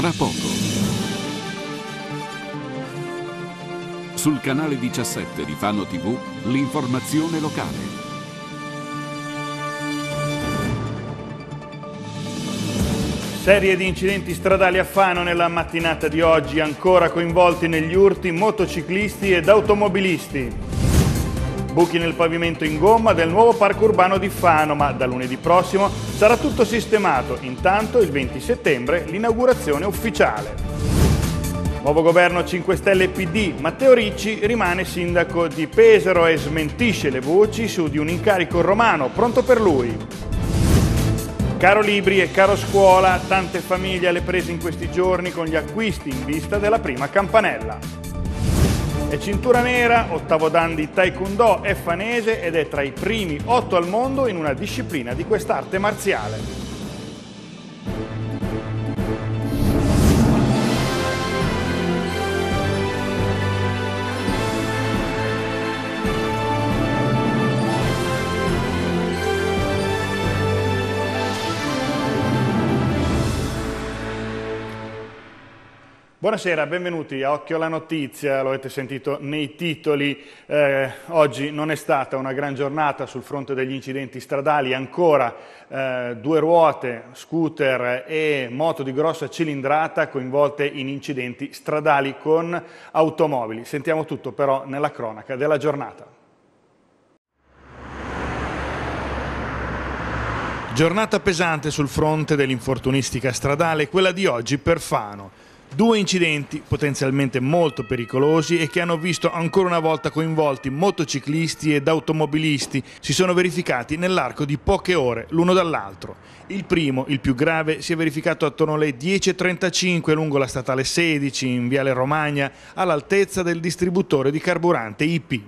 tra poco. Sul canale 17 di Fano TV, l'informazione locale. Serie di incidenti stradali a Fano nella mattinata di oggi, ancora coinvolti negli urti motociclisti ed automobilisti. Buchi nel pavimento in gomma del nuovo parco urbano di Fano, ma da lunedì prossimo sarà tutto sistemato. Intanto il 20 settembre l'inaugurazione ufficiale. Nuovo governo 5 Stelle PD, Matteo Ricci rimane sindaco di Pesaro e smentisce le voci su di un incarico romano pronto per lui. Caro libri e caro scuola, tante famiglie alle prese in questi giorni con gli acquisti in vista della prima campanella. È cintura nera, ottavo dan di taekwondo, è fanese ed è tra i primi otto al mondo in una disciplina di quest'arte marziale. Buonasera, benvenuti a Occhio alla Notizia, lo avete sentito nei titoli, eh, oggi non è stata una gran giornata sul fronte degli incidenti stradali, ancora eh, due ruote, scooter e moto di grossa cilindrata coinvolte in incidenti stradali con automobili. Sentiamo tutto però nella cronaca della giornata. Giornata pesante sul fronte dell'infortunistica stradale, quella di oggi per Fano. Due incidenti potenzialmente molto pericolosi e che hanno visto ancora una volta coinvolti motociclisti ed automobilisti si sono verificati nell'arco di poche ore l'uno dall'altro. Il primo, il più grave, si è verificato attorno alle 10.35 lungo la statale 16 in Viale Romagna all'altezza del distributore di carburante IP.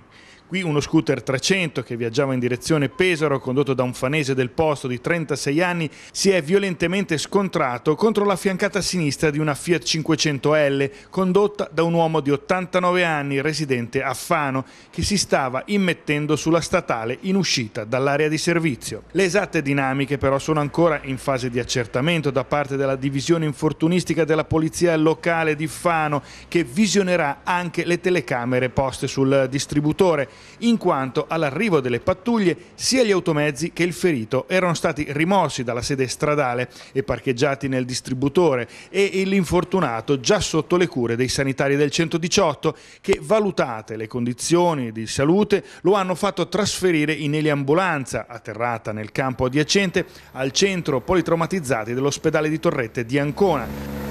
Qui uno scooter 300 che viaggiava in direzione Pesaro, condotto da un fanese del posto di 36 anni, si è violentemente scontrato contro la fiancata sinistra di una Fiat 500L, condotta da un uomo di 89 anni, residente a Fano, che si stava immettendo sulla statale in uscita dall'area di servizio. Le esatte dinamiche però sono ancora in fase di accertamento da parte della divisione infortunistica della polizia locale di Fano, che visionerà anche le telecamere poste sul distributore in quanto all'arrivo delle pattuglie sia gli automezzi che il ferito erano stati rimossi dalla sede stradale e parcheggiati nel distributore e l'infortunato già sotto le cure dei sanitari del 118 che valutate le condizioni di salute lo hanno fatto trasferire in eliambulanza atterrata nel campo adiacente al centro politraumatizzati dell'ospedale di Torrette di Ancona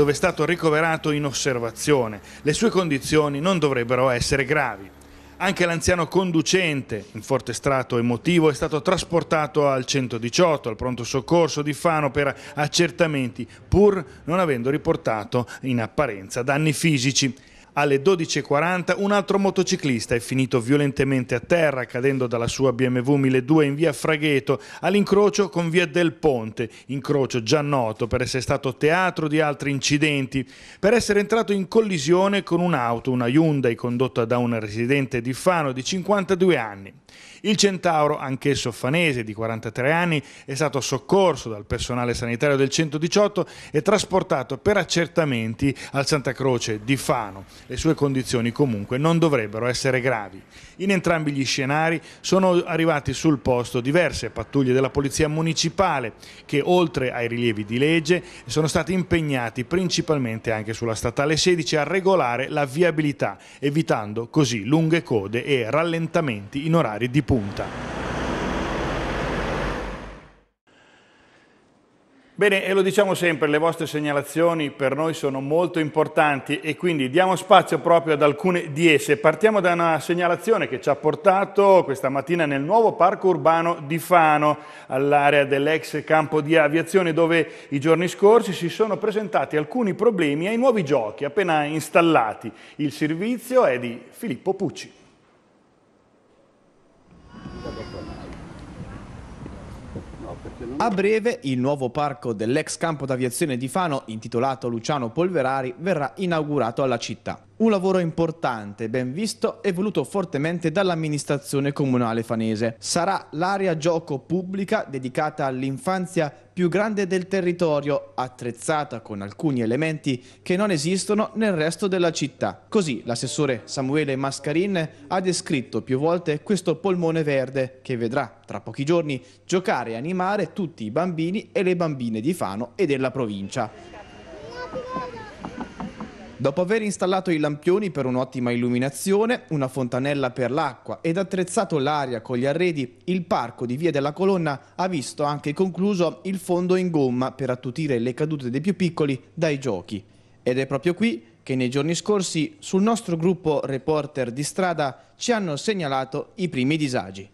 dove è stato ricoverato in osservazione. Le sue condizioni non dovrebbero essere gravi. Anche l'anziano conducente, in forte strato emotivo, è stato trasportato al 118, al pronto soccorso di Fano per accertamenti, pur non avendo riportato in apparenza danni fisici. Alle 12.40 un altro motociclista è finito violentemente a terra cadendo dalla sua BMW 1002 in via Fragheto all'incrocio con via del Ponte, incrocio già noto per essere stato teatro di altri incidenti, per essere entrato in collisione con un'auto, una Hyundai condotta da un residente di Fano di 52 anni. Il centauro, anch'esso fanese di 43 anni, è stato soccorso dal personale sanitario del 118 e trasportato per accertamenti al Santa Croce di Fano. Le sue condizioni comunque non dovrebbero essere gravi. In entrambi gli scenari sono arrivati sul posto diverse pattuglie della Polizia Municipale che oltre ai rilievi di legge sono stati impegnati principalmente anche sulla Statale 16 a regolare la viabilità, evitando così lunghe code e rallentamenti in orari di punta. Bene, e lo diciamo sempre, le vostre segnalazioni per noi sono molto importanti e quindi diamo spazio proprio ad alcune di esse. Partiamo da una segnalazione che ci ha portato questa mattina nel nuovo parco urbano di Fano, all'area dell'ex campo di aviazione dove i giorni scorsi si sono presentati alcuni problemi ai nuovi giochi appena installati. Il servizio è di Filippo Pucci. A breve il nuovo parco dell'ex campo d'aviazione di Fano, intitolato Luciano Polverari, verrà inaugurato alla città. Un lavoro importante, ben visto e voluto fortemente dall'amministrazione comunale fanese. Sarà l'area gioco pubblica dedicata all'infanzia più grande del territorio, attrezzata con alcuni elementi che non esistono nel resto della città. Così l'assessore Samuele Mascarin ha descritto più volte questo polmone verde che vedrà tra pochi giorni giocare e animare tutti i bambini e le bambine di Fano e della provincia. Dopo aver installato i lampioni per un'ottima illuminazione, una fontanella per l'acqua ed attrezzato l'aria con gli arredi, il parco di Via della Colonna ha visto anche concluso il fondo in gomma per attutire le cadute dei più piccoli dai giochi. Ed è proprio qui che nei giorni scorsi sul nostro gruppo reporter di strada ci hanno segnalato i primi disagi.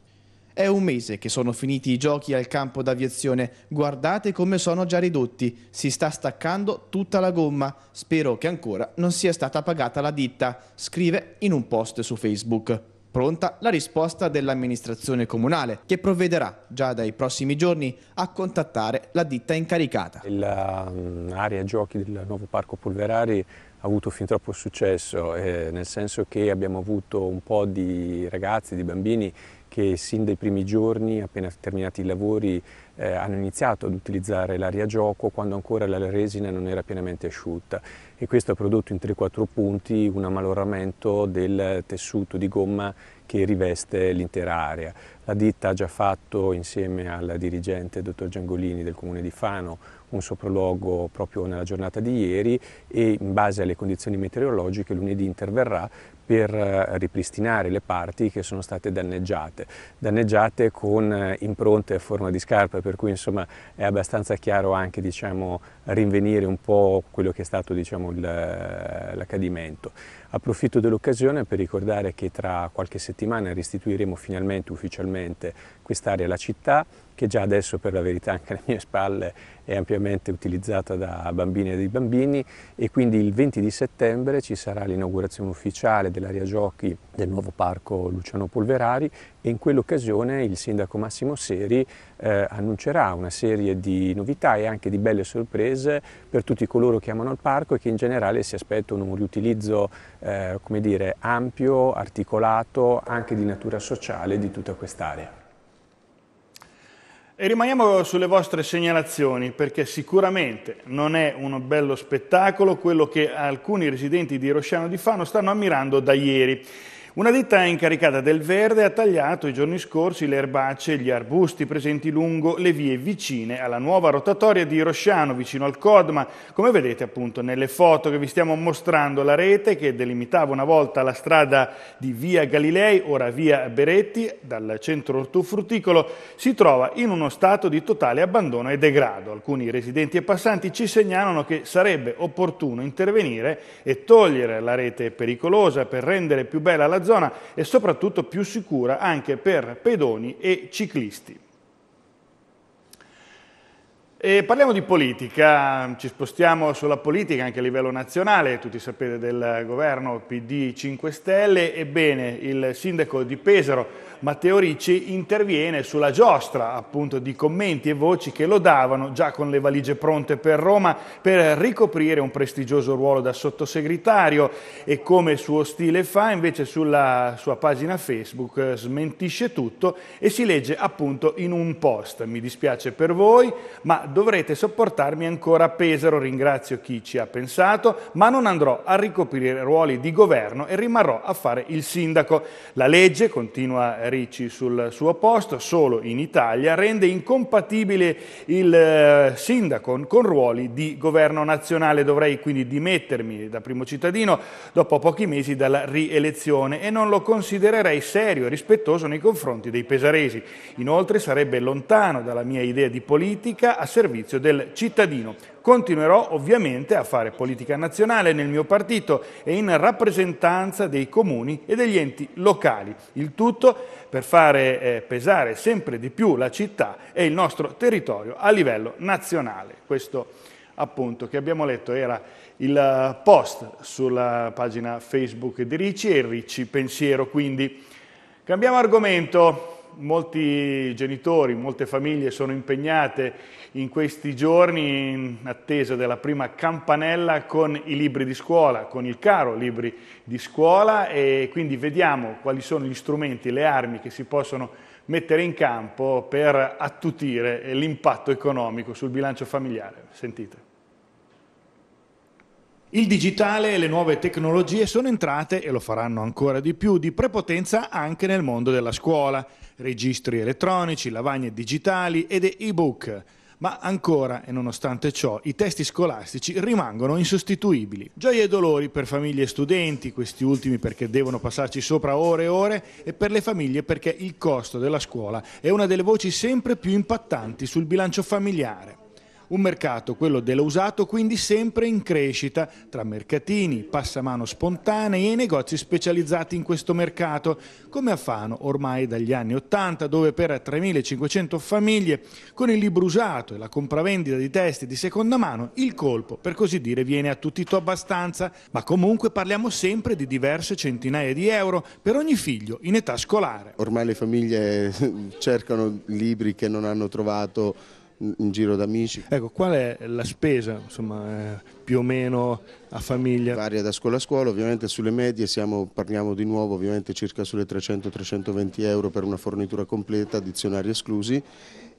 È un mese che sono finiti i giochi al campo d'aviazione. Guardate come sono già ridotti. Si sta staccando tutta la gomma. Spero che ancora non sia stata pagata la ditta, scrive in un post su Facebook. Pronta la risposta dell'amministrazione comunale, che provvederà già dai prossimi giorni a contattare la ditta incaricata. L'area ehm, giochi del nuovo parco Polverari ha avuto fin troppo successo, eh, nel senso che abbiamo avuto un po' di ragazzi, di bambini che sin dai primi giorni, appena terminati i lavori, eh, hanno iniziato ad utilizzare l'aria gioco quando ancora la resina non era pienamente asciutta e questo ha prodotto in 3-4 punti un ammaloramento del tessuto di gomma che riveste l'intera area. La ditta ha già fatto insieme al dirigente dottor Giangolini del comune di Fano un sopralluogo proprio nella giornata di ieri e in base alle condizioni meteorologiche lunedì interverrà per eh, ripristinare le parti che sono state danneggiate, danneggiate con eh, impronte a forma di scarpa, per cui insomma è abbastanza chiaro anche diciamo, rinvenire un po' quello che è stato diciamo, eh, l'accadimento. Approfitto dell'occasione per ricordare che tra qualche settimana restituiremo finalmente, ufficialmente, quest'area alla città, che già adesso per la verità anche alle mie spalle è ampiamente utilizzata da bambini e dei bambini e quindi il 20 di settembre ci sarà l'inaugurazione ufficiale dell'area giochi del nuovo parco Luciano Polverari e in quell'occasione il sindaco Massimo Seri eh, annuncerà una serie di novità e anche di belle sorprese per tutti coloro che amano il parco e che in generale si aspettano un riutilizzo eh, come dire, ampio, articolato, anche di natura sociale di tutta quest'area. E rimaniamo sulle vostre segnalazioni perché sicuramente non è un bello spettacolo quello che alcuni residenti di Rosciano di Fano stanno ammirando da ieri. Una ditta incaricata del verde ha tagliato i giorni scorsi le erbacce e gli arbusti presenti lungo le vie vicine alla nuova rotatoria di Rosciano, vicino al Codma. Come vedete appunto nelle foto che vi stiamo mostrando, la rete che delimitava una volta la strada di via Galilei, ora via Beretti, dal centro ortofrutticolo, si trova in uno stato di totale abbandono e degrado. Alcuni residenti e passanti ci segnalano che sarebbe opportuno intervenire e togliere la rete pericolosa per rendere più bella la zona zona e soprattutto più sicura anche per pedoni e ciclisti. E parliamo di politica, ci spostiamo sulla politica anche a livello nazionale, tutti sapete del governo PD 5 Stelle, ebbene il sindaco di Pesaro Matteo Ricci interviene sulla giostra appunto di commenti e voci che lo davano già con le valigie pronte per Roma per ricoprire un prestigioso ruolo da sottosegretario e come suo stile fa invece sulla sua pagina Facebook eh, smentisce tutto e si legge appunto in un post mi dispiace per voi ma dovrete sopportarmi ancora a Pesaro ringrazio chi ci ha pensato ma non andrò a ricoprire ruoli di governo e rimarrò a fare il sindaco la legge continua eh, Ricci sul suo posto, solo in Italia, rende incompatibile il eh, sindaco con ruoli di governo nazionale. Dovrei quindi dimettermi da primo cittadino dopo pochi mesi dalla rielezione e non lo considererei serio e rispettoso nei confronti dei pesaresi. Inoltre sarebbe lontano dalla mia idea di politica a servizio del cittadino. Continuerò ovviamente a fare politica nazionale nel mio partito e in rappresentanza dei comuni e degli enti locali. Il tutto per fare eh, pesare sempre di più la città e il nostro territorio a livello nazionale. Questo appunto che abbiamo letto era il eh, post sulla pagina Facebook di Ricci e il Ricci Pensiero. Quindi cambiamo argomento molti genitori, molte famiglie sono impegnate in questi giorni in attesa della prima campanella con i libri di scuola, con il caro libri di scuola e quindi vediamo quali sono gli strumenti, le armi che si possono mettere in campo per attutire l'impatto economico sul bilancio familiare. Sentite. Il digitale e le nuove tecnologie sono entrate, e lo faranno ancora di più, di prepotenza anche nel mondo della scuola. Registri elettronici, lavagne digitali ed e-book. Ma ancora e nonostante ciò i testi scolastici rimangono insostituibili. Gioie e dolori per famiglie e studenti, questi ultimi perché devono passarci sopra ore e ore, e per le famiglie perché il costo della scuola è una delle voci sempre più impattanti sul bilancio familiare. Un mercato, quello dell'usato, quindi sempre in crescita tra mercatini, passamano spontanei e negozi specializzati in questo mercato, come a Fano ormai dagli anni 80 dove per 3.500 famiglie con il libro usato e la compravendita di testi di seconda mano il colpo per così dire viene attutito abbastanza, ma comunque parliamo sempre di diverse centinaia di euro per ogni figlio in età scolare. Ormai le famiglie eh, cercano libri che non hanno trovato in giro d'amici. Ecco, qual è la spesa insomma, eh, più o meno a famiglia? Varia da scuola a scuola, ovviamente sulle medie siamo, parliamo di nuovo ovviamente circa sulle 300-320 euro per una fornitura completa, dizionari esclusi,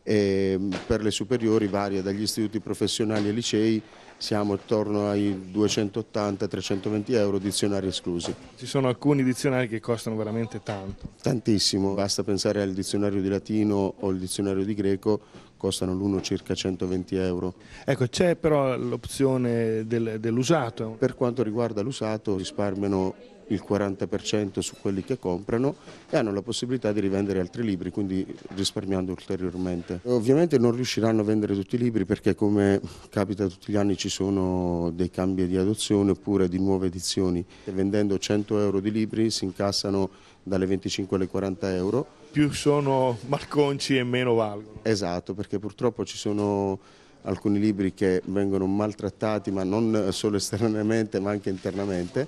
e ehm, per le superiori varia dagli istituti professionali e licei siamo attorno ai 280-320 euro dizionari esclusi. Ci sono alcuni dizionari che costano veramente tanto. Tantissimo, basta pensare al dizionario di latino o al dizionario di greco costano l'uno circa 120 euro. Ecco, c'è però l'opzione del, dell'usato? Per quanto riguarda l'usato risparmiano il 40% su quelli che comprano e hanno la possibilità di rivendere altri libri, quindi risparmiando ulteriormente. Ovviamente non riusciranno a vendere tutti i libri perché come capita tutti gli anni ci sono dei cambi di adozione oppure di nuove edizioni. Vendendo 100 euro di libri si incassano dalle 25 alle 40 euro più sono malconci e meno valgono. Esatto, perché purtroppo ci sono alcuni libri che vengono maltrattati, ma non solo esternamente, ma anche internamente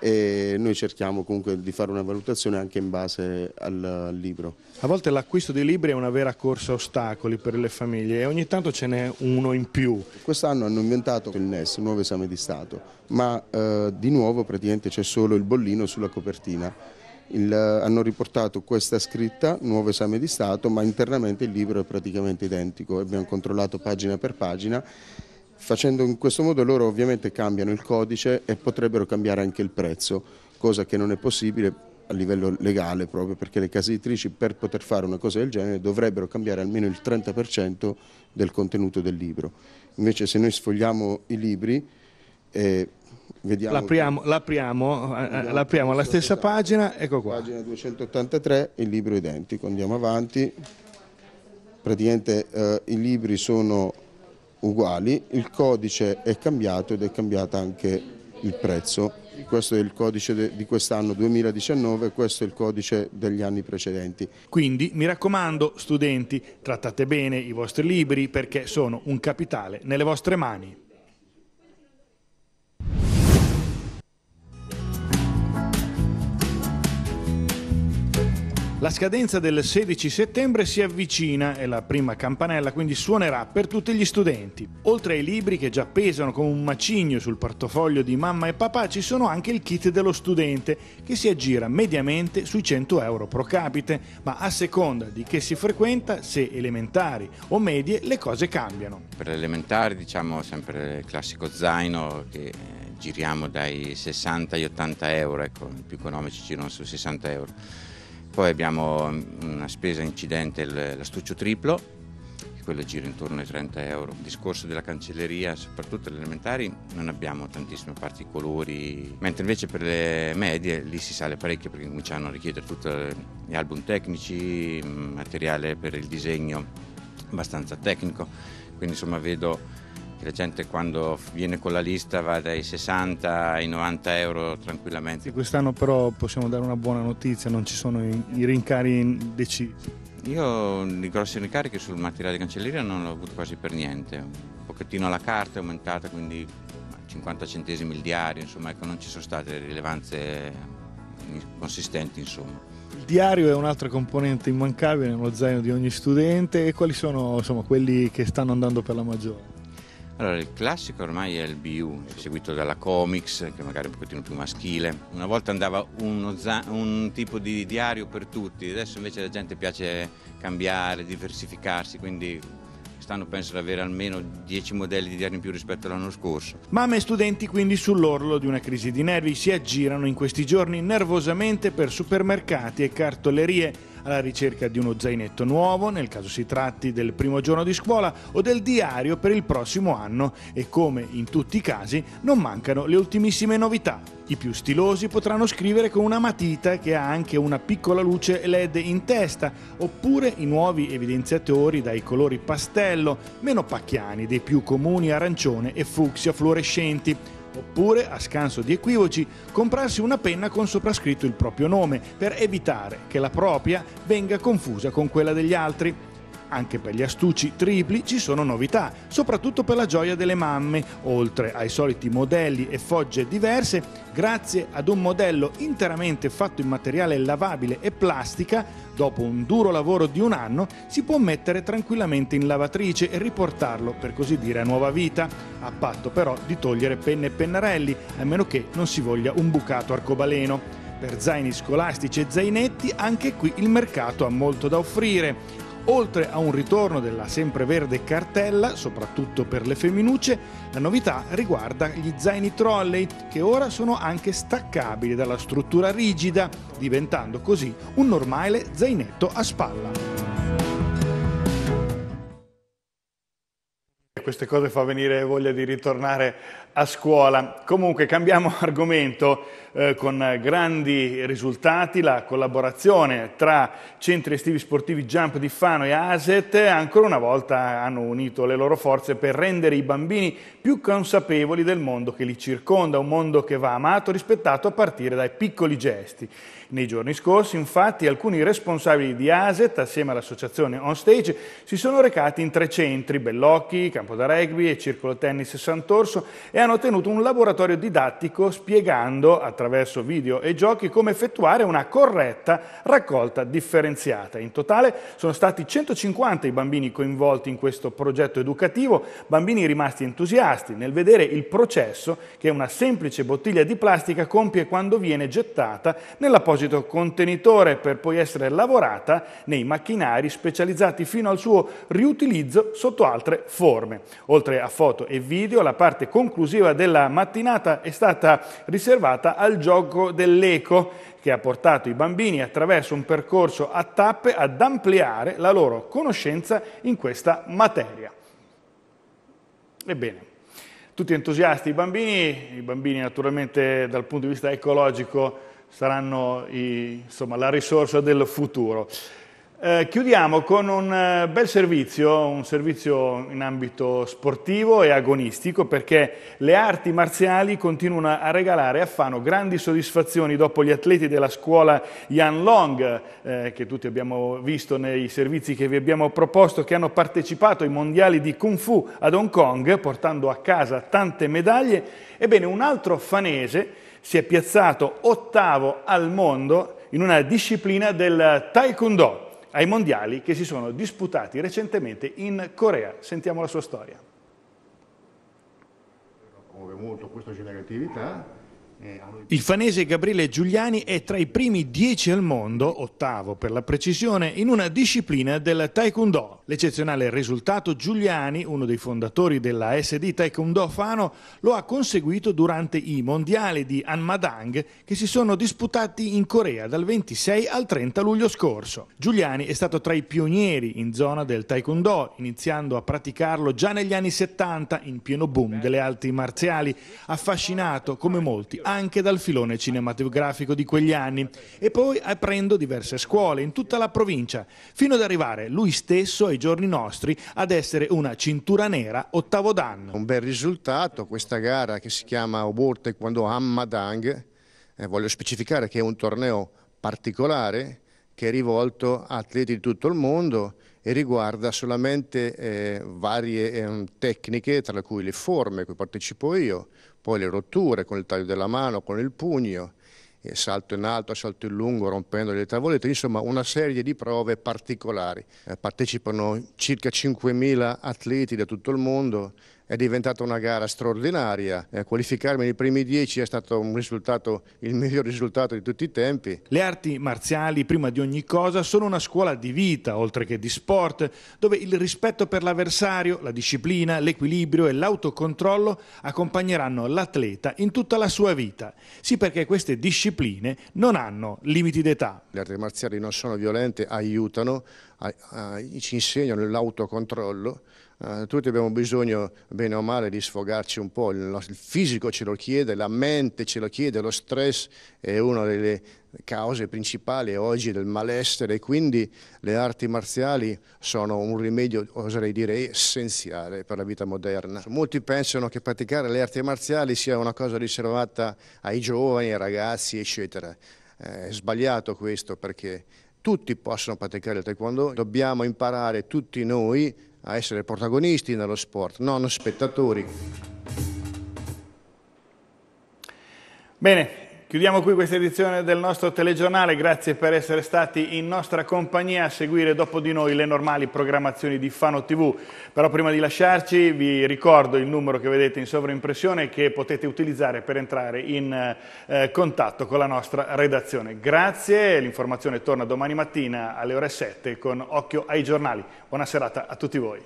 e noi cerchiamo comunque di fare una valutazione anche in base al, libro. A volte l'acquisto dei libri è una vera corsa a ostacoli per le famiglie e ogni tanto ce n'è uno in più. Quest'anno hanno inventato il NES, il nuovo esame di Stato, ma eh, di nuovo praticamente c'è solo il bollino sulla copertina il, eh, hanno riportato questa scritta, nuovo esame di Stato, ma internamente il libro è praticamente identico, abbiamo controllato pagina per pagina, facendo in questo modo loro ovviamente cambiano il codice e potrebbero cambiare anche il prezzo, cosa che non è possibile a livello legale proprio perché le case editrici per poter fare una cosa del genere dovrebbero cambiare almeno il 30% del contenuto del libro. Invece se noi sfogliamo i libri eh, Vediamo l'apriamo, l'apriamo, eh, eh, Vediamo l'apriamo alla stessa esatto. pagina, ecco qua. Pagina 283, il libro identico, andiamo avanti. Praticamente eh, i libri sono uguali, il codice è cambiato ed è cambiato anche il prezzo. Questo è il codice de, di quest'anno 2019, questo è il codice degli anni precedenti. Quindi mi raccomando studenti, trattate bene i vostri libri perché sono un capitale nelle vostre mani. La scadenza del 16 settembre si avvicina e la prima campanella quindi suonerà per tutti gli studenti. Oltre ai libri che già pesano come un macigno sul portafoglio di mamma e papà ci sono anche il kit dello studente che si aggira mediamente sui 100 euro pro capite, ma a seconda di che si frequenta, se elementari o medie, le cose cambiano. Per l'elementare diciamo sempre il classico zaino che eh, giriamo dai 60 agli 80 euro, ecco, i più economici girano su 60 euro poi abbiamo mm, una spesa incidente, l'astuccio triplo, che quello gira intorno ai 30 euro. Il discorso della cancelleria, soprattutto alle elementari, non abbiamo tantissime parti colori, mentre invece per le medie lì si sale parecchio perché cominciano a richiedere tutti gli album tecnici, mm, materiale per il disegno abbastanza tecnico, quindi insomma vedo la gente quando viene con la lista va dai 60 ai 90 euro tranquillamente. E quest'anno però possiamo dare una buona notizia, non ci sono i, rincari decisi. Io i grossi ricarichi sul materiale di cancelleria non l'ho avuto quasi per niente, un pochettino la carta è aumentata, quindi 50 centesimi il diario, insomma ecco, non ci sono state rilevanze consistenti. Insomma. Il diario è un'altra componente immancabile nello zaino di ogni studente e quali sono insomma, quelli che stanno andando per la maggiore? Allora, il classico ormai è il BU, seguito dalla comics, che magari è un pochettino più maschile. Una volta andava un tipo di diario per tutti, adesso invece la gente piace cambiare, diversificarsi, quindi quest'anno penso di avere almeno 10 modelli di diario in più rispetto all'anno scorso. Mamme e studenti quindi sull'orlo di una crisi di nervi si aggirano in questi giorni nervosamente per supermercati e cartolerie alla ricerca di uno zainetto nuovo, nel caso si tratti del primo giorno di scuola o del diario per il prossimo anno e come in tutti i casi non mancano le ultimissime novità. I più stilosi potranno scrivere con una matita che ha anche una piccola luce LED in testa, oppure i nuovi evidenziatori dai colori pastello, meno pacchiani dei più comuni arancione e fucsia fluorescenti, oppure, a scanso di equivoci, comprarsi una penna con soprascritto il proprio nome per evitare che la propria venga confusa con quella degli altri anche per gli astucci tripli ci sono novità, soprattutto per la gioia delle mamme. Oltre ai soliti modelli e fogge diverse, grazie ad un modello interamente fatto in materiale lavabile e plastica, dopo un duro lavoro di un anno, si può mettere tranquillamente in lavatrice e riportarlo, per così dire, a nuova vita, a patto però di togliere penne e pennarelli, a meno che non si voglia un bucato arcobaleno. Per zaini scolastici e zainetti anche qui il mercato ha molto da offrire. Oltre a un ritorno della sempreverde cartella, soprattutto per le femminucce, la novità riguarda gli zaini trolley, che ora sono anche staccabili dalla struttura rigida, diventando così un normale zainetto a spalla. queste cose fa venire voglia di ritornare a scuola. Comunque cambiamo argomento. Eh, con grandi risultati la collaborazione tra centri estivi sportivi Jump di Fano e ASET, ancora una volta hanno unito le loro forze per rendere i bambini più consapevoli del mondo che li circonda, un mondo che va amato, e rispettato a partire dai piccoli gesti. Nei giorni scorsi, infatti, alcuni responsabili di ASET, assieme all'associazione Onstage, si sono recati in tre centri, Bellocchi, Campo da Rugby e Circolo Tennis Sant'Orso, e hanno tenuto un laboratorio didattico spiegando, attraverso attraverso video e giochi come effettuare una corretta raccolta differenziata. In totale sono stati 150 i bambini coinvolti in questo progetto educativo, bambini rimasti entusiasti nel vedere il processo che una semplice bottiglia di plastica compie quando viene gettata nell'apposito contenitore per poi essere lavorata nei macchinari specializzati fino al suo riutilizzo sotto altre forme. Oltre a foto e video, la parte conclusiva della mattinata è stata riservata al al gioco dell'eco che ha portato i bambini attraverso un percorso a tappe ad ampliare la loro conoscenza in questa materia. Ebbene, tutti entusiasti i bambini, i bambini naturalmente dal punto di vista ecologico saranno i, insomma, la risorsa del futuro. Eh, chiudiamo con un eh, bel servizio, un servizio in ambito sportivo e agonistico perché le arti marziali continuano a regalare a Fano grandi soddisfazioni dopo gli atleti della scuola Yan Long eh, che tutti abbiamo visto nei servizi che vi abbiamo proposto che hanno partecipato ai mondiali di Kung Fu ad Hong Kong portando a casa tante medaglie. Ebbene un altro fanese si è piazzato ottavo al mondo in una disciplina del Taekwondo ai mondiali che si sono disputati recentemente in Corea. Sentiamo la sua storia. Muove molto questa generatività il fanese Gabriele Giuliani è tra i primi dieci al mondo, ottavo per la precisione, in una disciplina del Taekwondo. L'eccezionale risultato Giuliani, uno dei fondatori della SD Taekwondo Fano, lo ha conseguito durante i mondiali di Anmadang che si sono disputati in Corea dal 26 al 30 luglio scorso. Giuliani è stato tra i pionieri in zona del Taekwondo, iniziando a praticarlo già negli anni 70 in pieno boom delle arti marziali, affascinato come molti anche dal filone cinematografico di quegli anni e poi aprendo diverse scuole in tutta la provincia, fino ad arrivare lui stesso ai giorni nostri ad essere una cintura nera ottavo d'anno. Un bel risultato questa gara che si chiama Oborte quando Hammadang, eh, voglio specificare che è un torneo particolare che è rivolto a atleti di tutto il mondo e riguarda solamente eh, varie eh, tecniche, tra cui le forme, cui partecipo io, poi le rotture con il taglio della mano, con il pugno, eh, salto in alto, salto in lungo, rompendo le tavolette, insomma una serie di prove particolari. Eh, partecipano circa 5.000 atleti da tutto il mondo, è diventata una gara straordinaria, eh, qualificarmi nei primi dieci è stato risultato, il miglior risultato di tutti i tempi. Le arti marziali, prima di ogni cosa, sono una scuola di vita, oltre che di sport, dove il rispetto per l'avversario, la disciplina, l'equilibrio e l'autocontrollo accompagneranno l'atleta in tutta la sua vita. Sì perché queste discipline non hanno limiti d'età. Le arti marziali non sono violente, aiutano ci insegnano l'autocontrollo, eh, tutti abbiamo bisogno, bene o male, di sfogarci un po', il, fisico ce lo chiede, la mente ce lo chiede, lo stress è una delle cause principali oggi del malessere, quindi le arti marziali sono un rimedio, oserei dire, essenziale per la vita moderna. Molti pensano che praticare le arti marziali sia una cosa riservata ai giovani, ai ragazzi, eccetera. Eh, è sbagliato questo perché tutti possono praticare il taekwondo, dobbiamo imparare tutti noi a essere protagonisti nello sport, non spettatori. Bene, Chiudiamo qui questa edizione del nostro telegiornale, grazie per essere stati in nostra compagnia a seguire dopo di noi le normali programmazioni di Fano TV. Però prima di lasciarci vi ricordo il numero che vedete in sovraimpressione che potete utilizzare per entrare in eh, contatto con la nostra redazione. Grazie, l'informazione torna domani mattina alle ore 7 con Occhio ai giornali. Buona serata a tutti voi.